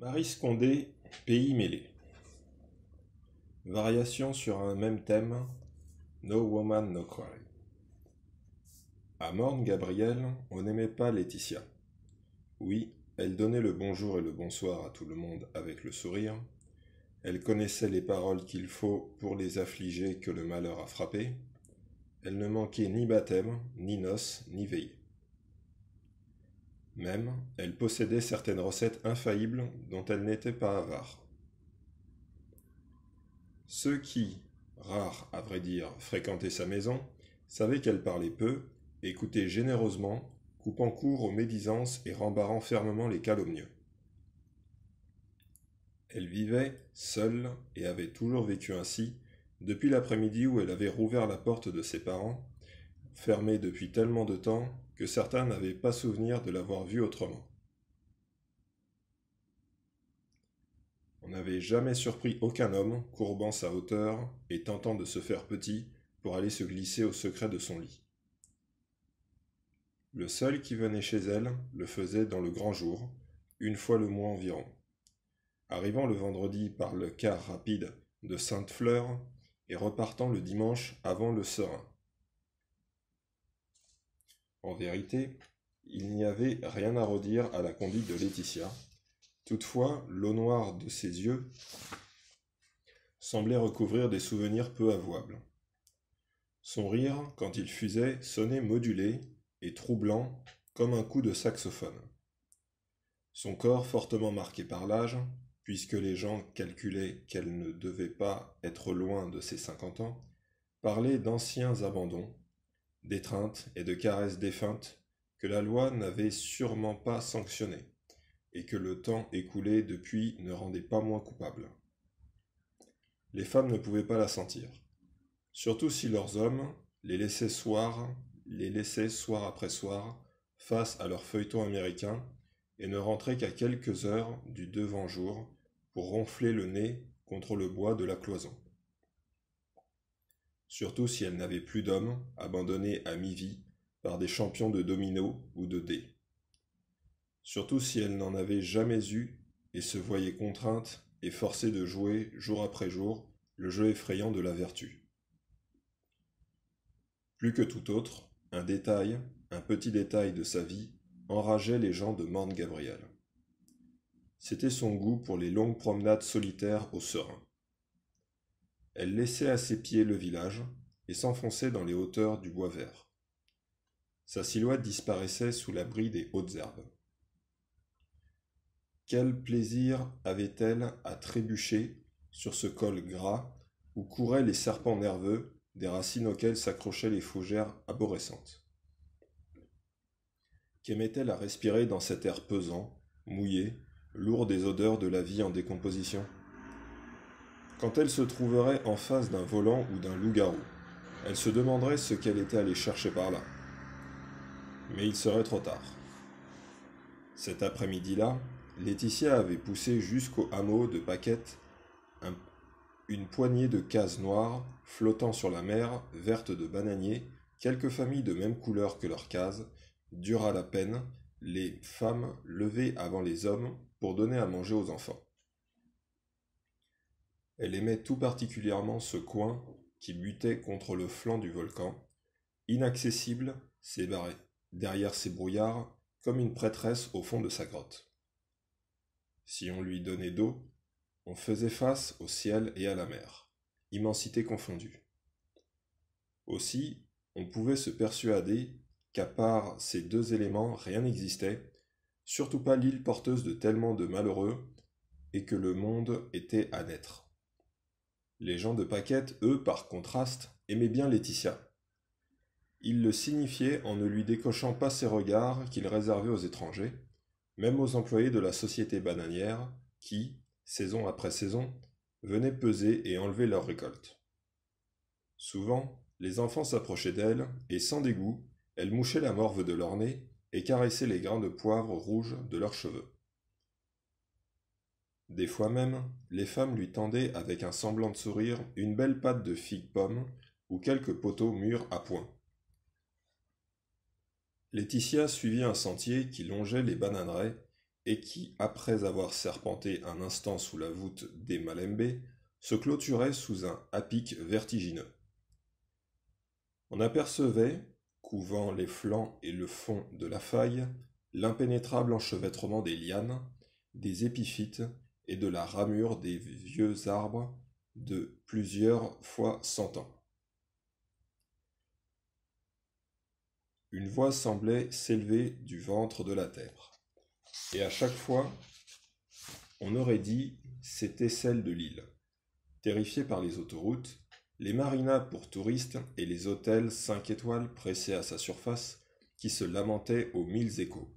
Paris Condé, Pays mêlé. Variation sur un même thème, No Woman No Cry. À Morne Gabriel, on n'aimait pas Laetitia. Oui, elle donnait le bonjour et le bonsoir à tout le monde avec le sourire. Elle connaissait les paroles qu'il faut pour les affligés que le malheur a frappés. Elle ne manquait ni baptême, ni noces, ni veillée. Même, elle possédait certaines recettes infaillibles dont elle n'était pas avare. Ceux qui, rares à vrai dire, fréquentaient sa maison, savaient qu'elle parlait peu, écoutait généreusement, coupant court aux médisances et rembarrant fermement les calomnieux. Elle vivait seule et avait toujours vécu ainsi, depuis l'après-midi où elle avait rouvert la porte de ses parents, fermée depuis tellement de temps que certains n'avaient pas souvenir de l'avoir vu autrement. On n'avait jamais surpris aucun homme courbant sa hauteur et tentant de se faire petit pour aller se glisser au secret de son lit. Le seul qui venait chez elle le faisait dans le grand jour, une fois le mois environ. Arrivant le vendredi par le quart rapide de Sainte-Fleur et repartant le dimanche avant le serein. En vérité, il n'y avait rien à redire à la conduite de Laetitia. Toutefois, l'eau noire de ses yeux semblait recouvrir des souvenirs peu avouables. Son rire, quand il fusait, sonnait modulé et troublant comme un coup de saxophone. Son corps fortement marqué par l'âge, puisque les gens calculaient qu'elle ne devait pas être loin de ses cinquante ans, parlait d'anciens abandons d'étreintes et de caresses défuntes que la loi n'avait sûrement pas sanctionnées, et que le temps écoulé depuis ne rendait pas moins coupable. Les femmes ne pouvaient pas la sentir, surtout si leurs hommes les laissaient soir, les laissaient soir après soir, face à leur feuilleton américain, et ne rentraient qu'à quelques heures du devant jour pour ronfler le nez contre le bois de la cloison surtout si elle n'avait plus d'hommes, abandonnés à mi-vie par des champions de domino ou de dés. Surtout si elle n'en avait jamais eu et se voyait contrainte et forcée de jouer, jour après jour, le jeu effrayant de la vertu. Plus que tout autre, un détail, un petit détail de sa vie, enrageait les gens de Morne Gabriel. C'était son goût pour les longues promenades solitaires au serein elle laissait à ses pieds le village et s'enfonçait dans les hauteurs du bois vert. Sa silhouette disparaissait sous l'abri des hautes herbes. Quel plaisir avait-elle à trébucher sur ce col gras où couraient les serpents nerveux, des racines auxquelles s'accrochaient les fougères aborescentes. Qu'aimait-elle à respirer dans cet air pesant, mouillé, lourd des odeurs de la vie en décomposition? quand elle se trouverait en face d'un volant ou d'un loup-garou. Elle se demanderait ce qu'elle était allée chercher par là. Mais il serait trop tard. Cet après-midi-là, Laetitia avait poussé jusqu'au hameau de Paquette une poignée de cases noires flottant sur la mer, verte de bananiers, quelques familles de même couleur que leurs cases, dura la peine, les femmes levées avant les hommes pour donner à manger aux enfants. Elle aimait tout particulièrement ce coin qui butait contre le flanc du volcan, inaccessible, séparé, derrière ses brouillards, comme une prêtresse au fond de sa grotte. Si on lui donnait d'eau, on faisait face au ciel et à la mer, immensité confondue. Aussi, on pouvait se persuader qu'à part ces deux éléments, rien n'existait, surtout pas l'île porteuse de tellement de malheureux, et que le monde était à naître. Les gens de Paquette, eux, par contraste, aimaient bien Laetitia. Ils le signifiaient en ne lui décochant pas ces regards qu'ils réservaient aux étrangers, même aux employés de la société bananière, qui, saison après saison, venaient peser et enlever leurs récoltes. Souvent, les enfants s'approchaient d'elle, et sans dégoût, elle mouchait la morve de leur nez et caressaient les grains de poivre rouge de leurs cheveux. Des fois même, les femmes lui tendaient avec un semblant de sourire une belle pâte de figue-pomme ou quelques poteaux mûrs à point. Laetitia suivit un sentier qui longeait les bananeraies et qui, après avoir serpenté un instant sous la voûte des Malembés, se clôturait sous un apic vertigineux. On apercevait, couvant les flancs et le fond de la faille, l'impénétrable enchevêtrement des lianes, des épiphytes et de la ramure des vieux arbres de plusieurs fois cent ans. Une voix semblait s'élever du ventre de la terre, et à chaque fois, on aurait dit c'était celle de l'île. Terrifiés par les autoroutes, les marinas pour touristes et les hôtels 5 étoiles pressés à sa surface qui se lamentaient aux mille échos.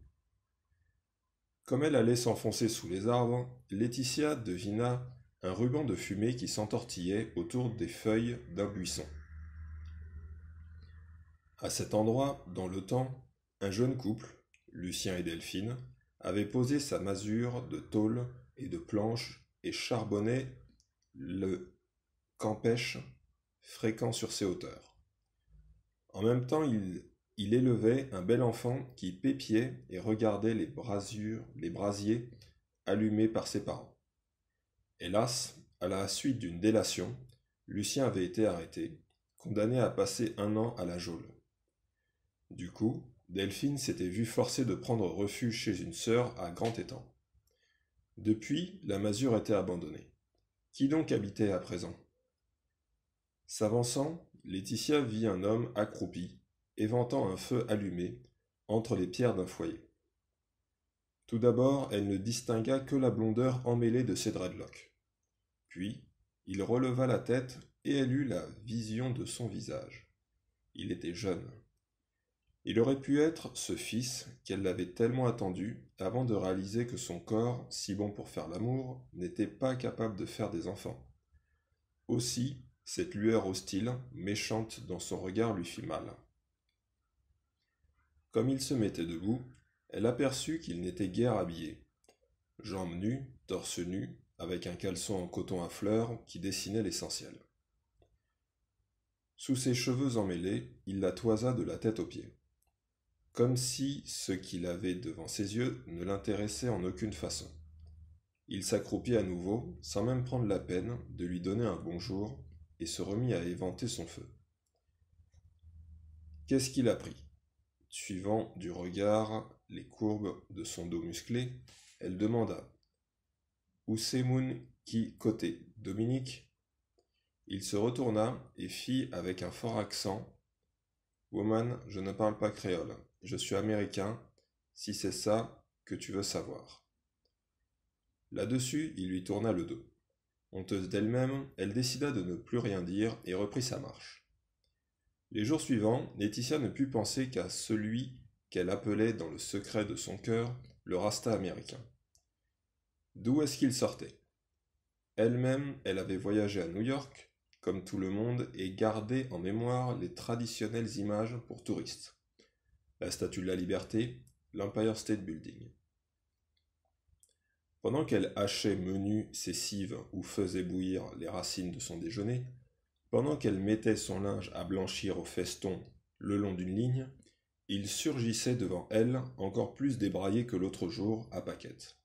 Comme elle allait s'enfoncer sous les arbres, Laetitia devina un ruban de fumée qui s'entortillait autour des feuilles d'un buisson. À cet endroit, dans le temps, un jeune couple, Lucien et Delphine, avait posé sa masure de tôle et de planches et charbonnait le campèche fréquent sur ses hauteurs. En même temps, il... Il élevait un bel enfant qui pépiait et regardait les brasures, les brasiers allumés par ses parents. Hélas, à la suite d'une délation, Lucien avait été arrêté, condamné à passer un an à la geôle. Du coup, Delphine s'était vue forcée de prendre refuge chez une sœur à Grand Étang. Depuis, la masure était abandonnée. Qui donc habitait à présent S'avançant, Laetitia vit un homme accroupi, éventant un feu allumé entre les pierres d'un foyer. Tout d'abord, elle ne distingua que la blondeur emmêlée de ses dreadlocks. Puis, il releva la tête et elle eut la vision de son visage. Il était jeune. Il aurait pu être ce fils qu'elle l'avait tellement attendu avant de réaliser que son corps, si bon pour faire l'amour, n'était pas capable de faire des enfants. Aussi, cette lueur hostile, méchante dans son regard lui fit mal. Comme il se mettait debout, elle aperçut qu'il n'était guère habillé. Jambes nues, torse nu, avec un caleçon en coton à fleurs qui dessinait l'essentiel. Sous ses cheveux emmêlés, il la toisa de la tête aux pieds. Comme si ce qu'il avait devant ses yeux ne l'intéressait en aucune façon. Il s'accroupit à nouveau, sans même prendre la peine de lui donner un bonjour, et se remit à éventer son feu. Qu'est-ce qu'il a pris Suivant du regard les courbes de son dos musclé, elle demanda Où c'est Moon qui côté Dominique Il se retourna et fit avec un fort accent Woman, je ne parle pas créole, je suis américain, si c'est ça que tu veux savoir. Là-dessus, il lui tourna le dos. Honteuse d'elle-même, elle décida de ne plus rien dire et reprit sa marche. Les jours suivants, Laetitia ne put penser qu'à celui qu'elle appelait dans le secret de son cœur le rasta américain. D'où est-ce qu'il sortait Elle-même, elle avait voyagé à New York, comme tout le monde, et gardé en mémoire les traditionnelles images pour touristes. La Statue de la Liberté, l'Empire State Building. Pendant qu'elle hachait menu ses cives ou faisait bouillir les racines de son déjeuner, pendant qu'elle mettait son linge à blanchir au feston le long d'une ligne, il surgissait devant elle, encore plus débraillé que l'autre jour, à paquettes.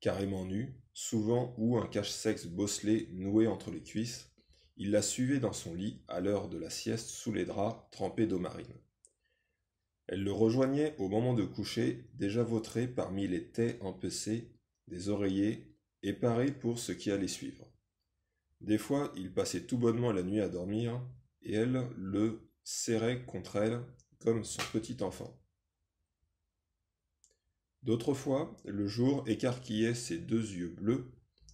Carrément nu, souvent ou un cache-sexe bosselé noué entre les cuisses, il la suivait dans son lit à l'heure de la sieste sous les draps trempés d'eau marine. Elle le rejoignait au moment de coucher, déjà vautré parmi les taies empecés, des oreillers, et paré pour ce qui allait suivre. Des fois, il passait tout bonnement la nuit à dormir, et elle le serrait contre elle comme son petit enfant. D'autres fois, le jour écarquillait ses deux yeux bleus,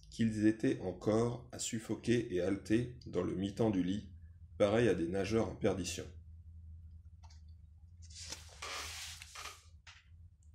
qu'ils étaient encore à suffoquer et halter dans le mi-temps du lit, pareil à des nageurs en perdition.